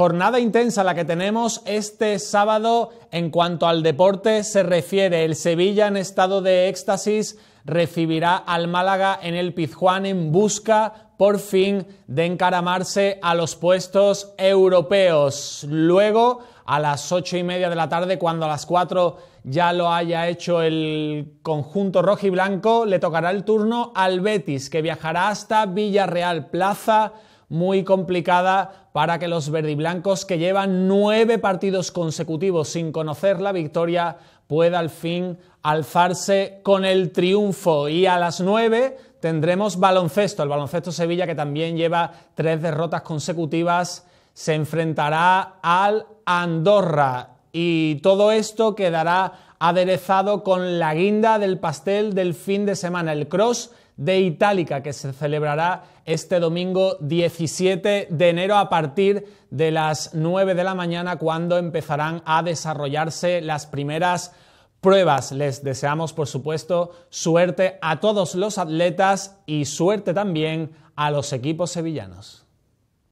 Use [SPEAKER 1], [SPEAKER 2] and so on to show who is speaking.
[SPEAKER 1] Jornada intensa la que tenemos este sábado en cuanto al deporte se refiere. El Sevilla en estado de éxtasis recibirá al Málaga en el Pizjuán en busca por fin de encaramarse a los puestos europeos. Luego, a las ocho y media de la tarde, cuando a las cuatro ya lo haya hecho el conjunto rojo y blanco, le tocará el turno al Betis, que viajará hasta Villarreal Plaza muy complicada para que los verdiblancos, que llevan nueve partidos consecutivos sin conocer la victoria, pueda al fin alzarse con el triunfo. Y a las nueve tendremos baloncesto. El baloncesto Sevilla, que también lleva tres derrotas consecutivas, se enfrentará al Andorra. Y todo esto quedará aderezado con la guinda del pastel del fin de semana, el cross de Itálica, que se celebrará este domingo 17 de enero a partir de las 9 de la mañana, cuando empezarán a desarrollarse las primeras pruebas. Les deseamos, por supuesto, suerte a todos los atletas y suerte también a los equipos sevillanos.